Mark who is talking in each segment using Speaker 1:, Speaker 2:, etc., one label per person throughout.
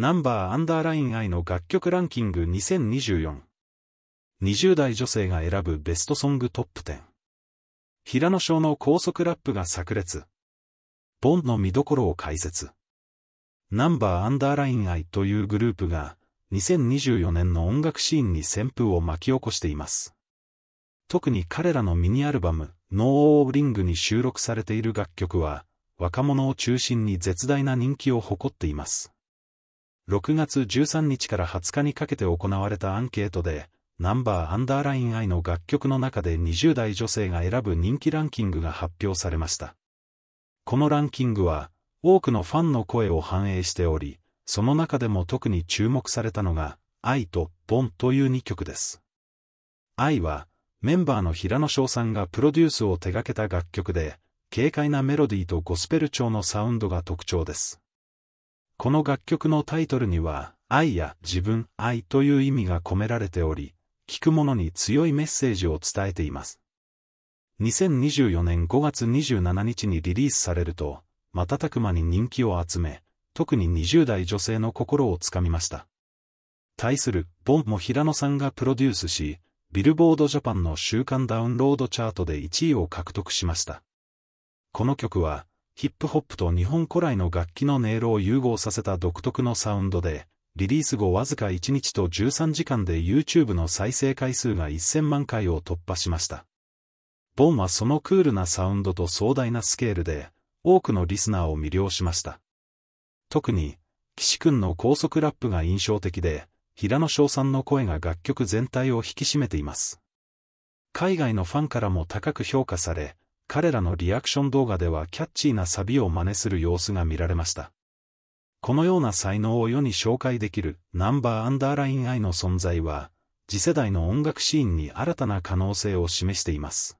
Speaker 1: ナンバーアンダーライン愛の楽曲ランキング2024。20代女性が選ぶベストソングトップ10。平野翔の高速ラップが炸裂。ボンの見どころを解説。ナンバーアンダーライン愛というグループが、2024年の音楽シーンに旋風を巻き起こしています。特に彼らのミニアルバム、ノーオーリングに収録されている楽曲は、若者を中心に絶大な人気を誇っています。6月13日から20日にかけて行われたアンケートで、ナンバーアンダーライン I の楽曲の中で20代女性が選ぶ人気ランキングが発表されました。このランキングは、多くのファンの声を反映しており、その中でも特に注目されたのが、愛とボンという2曲です。愛は、メンバーの平野翔さんがプロデュースを手掛けた楽曲で、軽快なメロディーとゴスペル調のサウンドが特徴です。この楽曲のタイトルには、愛や自分、愛という意味が込められており、聞く者に強いメッセージを伝えています。2024年5月27日にリリースされると、瞬く間に人気を集め、特に20代女性の心をつかみました。対する、ボンも平野さんがプロデュースし、ビルボードジャパンの週間ダウンロードチャートで1位を獲得しました。この曲は、ヒップホップと日本古来の楽器の音色を融合させた独特のサウンドで、リリース後わずか1日と13時間で YouTube の再生回数が1000万回を突破しました。ボンはそのクールなサウンドと壮大なスケールで、多くのリスナーを魅了しました。特に、岸くんの高速ラップが印象的で、平野翔さんの声が楽曲全体を引き締めています。海外のファンからも高く評価され、彼らのリアクション動画ではキャッチーなサビを真似する様子が見られました。このような才能を世に紹介できるナンバーアンダーラインイの存在は、次世代の音楽シーンに新たな可能性を示しています。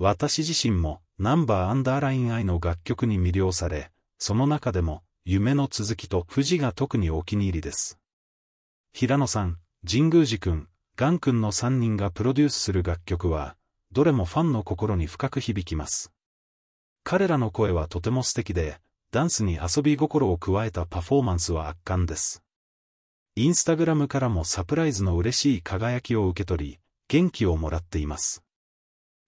Speaker 1: 私自身もナンバーアンダーラインイの楽曲に魅了され、その中でも夢の続きと富士が特にお気に入りです。平野さん、神宮寺くん、ガンくんの3人がプロデュースする楽曲は、どれもファンの心に深く響きます。彼らの声はとても素敵で、ダンスに遊び心を加えたパフォーマンスは圧巻です。インスタグラムからもサプライズの嬉しい輝きを受け取り、元気をもらっています。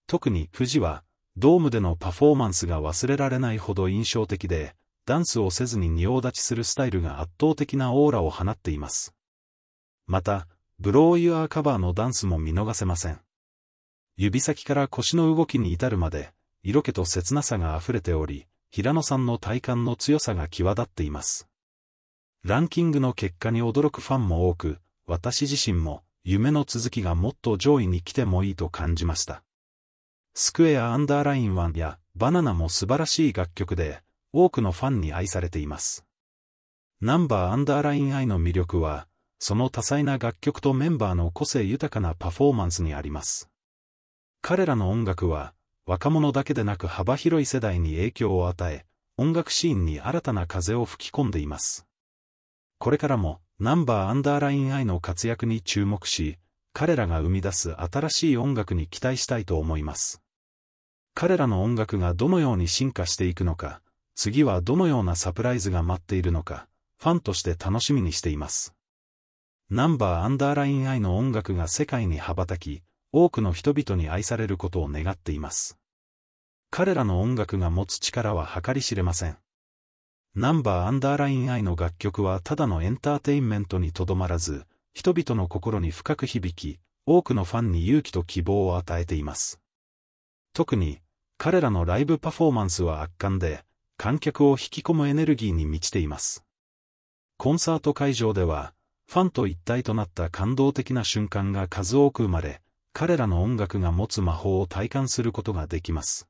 Speaker 1: 特に富士は、ドームでのパフォーマンスが忘れられないほど印象的で、ダンスをせずに仁王立ちするスタイルが圧倒的なオーラを放っています。また、ブローイヤーカバーのダンスも見逃せません。指先から腰の動きに至るまで、色気と切なさが溢れており、平野さんの体感の強さが際立っています。ランキングの結果に驚くファンも多く、私自身も、夢の続きがもっと上位に来てもいいと感じました。スクエアアンダーライン1やバナナも素晴らしい楽曲で、多くのファンに愛されています。ナンバーアンダーライン I の魅力は、その多彩な楽曲とメンバーの個性豊かなパフォーマンスにあります。彼らの音楽は、若者だけでなく幅広い世代に影響を与え、音楽シーンに新たな風を吹き込んでいます。これからも、ナンバーアンダーラインアイの活躍に注目し、彼らが生み出す新しい音楽に期待したいと思います。彼らの音楽がどのように進化していくのか、次はどのようなサプライズが待っているのか、ファンとして楽しみにしています。ナンバーアンダーラインアイの音楽が世界に羽ばたき、多くの人々に愛されることを願っています。彼らの音楽が持つ力は計り知れません。ナンバーアンダーライン愛の楽曲はただのエンターテインメントにとどまらず、人々の心に深く響き、多くのファンに勇気と希望を与えています。特に、彼らのライブパフォーマンスは圧巻で、観客を引き込むエネルギーに満ちています。コンサート会場では、ファンと一体となった感動的な瞬間が数多く生まれ、彼らの音楽が持つ魔法を体感することができます。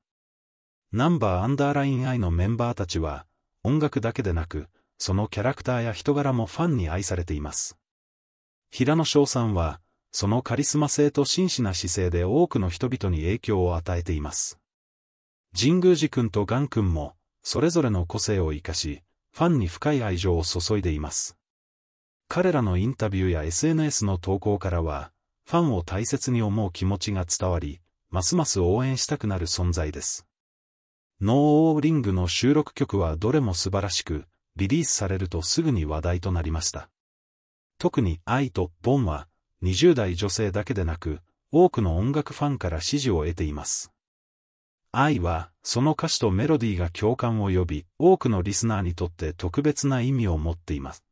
Speaker 1: ナンバーアンダーライン I のメンバーたちは、音楽だけでなく、そのキャラクターや人柄もファンに愛されています。平野翔さんは、そのカリスマ性と真摯な姿勢で多くの人々に影響を与えています。神宮寺君とガン君も、それぞれの個性を活かし、ファンに深い愛情を注いでいます。彼らのインタビューや SNS の投稿からは、ファンを大切に思う気持ちが伝わり、ますます応援したくなる存在です。ノーオーリングの収録曲はどれも素晴らしく、リリースされるとすぐに話題となりました。特に愛とボンは、20代女性だけでなく、多くの音楽ファンから支持を得ています。愛は、その歌詞とメロディーが共感を呼び、多くのリスナーにとって特別な意味を持っています。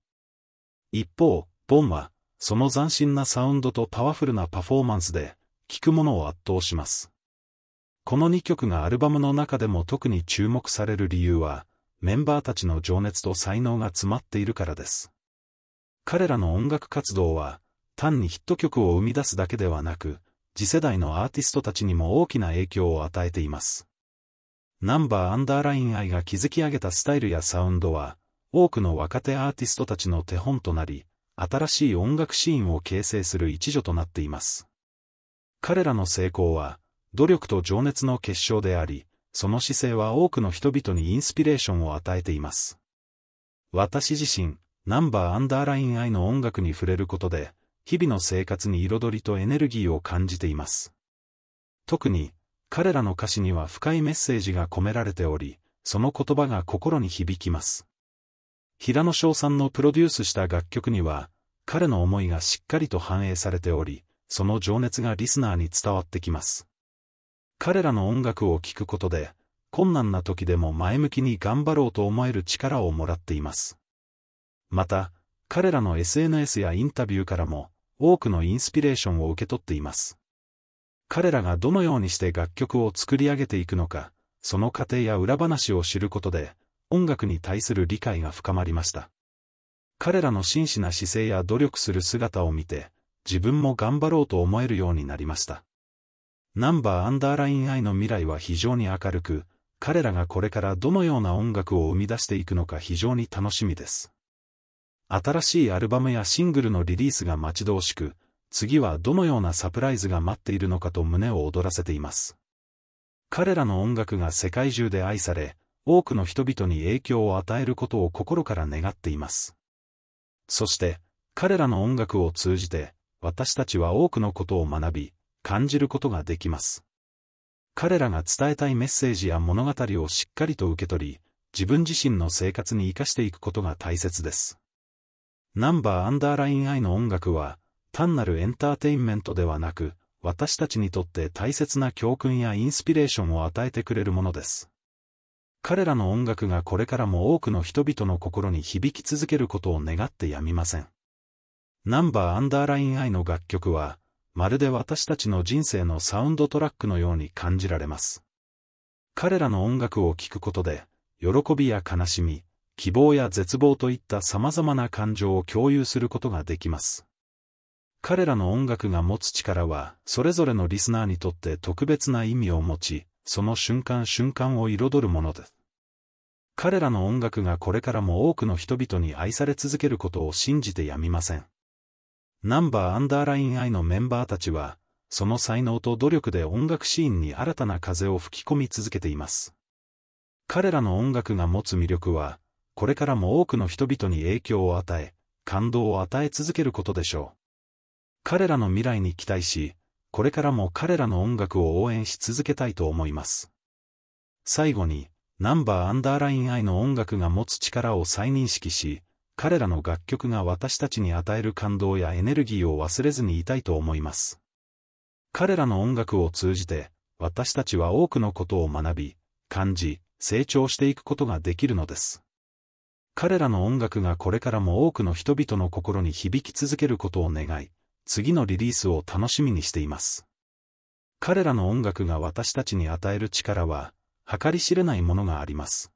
Speaker 1: 一方、ボンは、その斬新なサウンドとパワフルなパフォーマンスで、聴くものを圧倒します。この2曲がアルバムの中でも特に注目される理由は、メンバーたちの情熱と才能が詰まっているからです。彼らの音楽活動は、単にヒット曲を生み出すだけではなく、次世代のアーティストたちにも大きな影響を与えています。ナンバーアンダーライン愛が築き上げたスタイルやサウンドは、多くの若手アーティストたちの手本となり、新しい音楽シーンを形成する一助となっています。彼らの成功は、努力と情熱の結晶であり、その姿勢は多くの人々にインスピレーションを与えています。私自身、ナンバーアンダーライン愛の音楽に触れることで、日々の生活に彩りとエネルギーを感じています。特に、彼らの歌詞には深いメッセージが込められており、その言葉が心に響きます。平野翔さんのプロデュースした楽曲には、彼の思いがしっかりと反映されており、その情熱がリスナーに伝わってきます。彼らの音楽を聴くことで、困難な時でも前向きに頑張ろうと思える力をもらっています。また、彼らの SNS やインタビューからも、多くのインスピレーションを受け取っています。彼らがどのようにして楽曲を作り上げていくのか、その過程や裏話を知ることで、音楽に対する理解が深まりました。彼らの真摯な姿勢や努力する姿を見て、自分も頑張ろうと思えるようになりました。ナンバーアンダーライン愛の未来は非常に明るく、彼らがこれからどのような音楽を生み出していくのか非常に楽しみです。新しいアルバムやシングルのリリースが待ち遠しく、次はどのようなサプライズが待っているのかと胸を躍らせています。彼らの音楽が世界中で愛され、多くの人々に影響を与えることを心から願っています。そして、彼らの音楽を通じて、私たちは多くのことを学び、感じることができます。彼らが伝えたいメッセージや物語をしっかりと受け取り、自分自身の生活に活かしていくことが大切です。ナンバーアンダーラインアイの音楽は、単なるエンターテインメントではなく、私たちにとって大切な教訓やインスピレーションを与えてくれるものです。彼らの音楽がこれからも多くの人々の心に響き続けることを願ってやみません。ナンバーアンダーライン愛の楽曲は、まるで私たちの人生のサウンドトラックのように感じられます。彼らの音楽を聴くことで、喜びや悲しみ、希望や絶望といった様々な感情を共有することができます。彼らの音楽が持つ力は、それぞれのリスナーにとって特別な意味を持ち、その瞬間瞬間を彩るものです。彼らの音楽がこれからも多くの人々に愛され続けることを信じてやみません。ナンバーアンダーライン I のメンバーたちは、その才能と努力で音楽シーンに新たな風を吹き込み続けています。彼らの音楽が持つ魅力は、これからも多くの人々に影響を与え、感動を与え続けることでしょう。彼らの未来に期待し、これからも彼らの音楽を応援し続けたいと思います。最後に、ナンバーアンダーライン愛の音楽が持つ力を再認識し、彼らの楽曲が私たちに与える感動やエネルギーを忘れずにいたいと思います。彼らの音楽を通じて、私たちは多くのことを学び、感じ、成長していくことができるのです。彼らの音楽がこれからも多くの人々の心に響き続けることを願い、次のリリースを楽しみにしています。彼らの音楽が私たちに与える力は、計り知れないものがあります。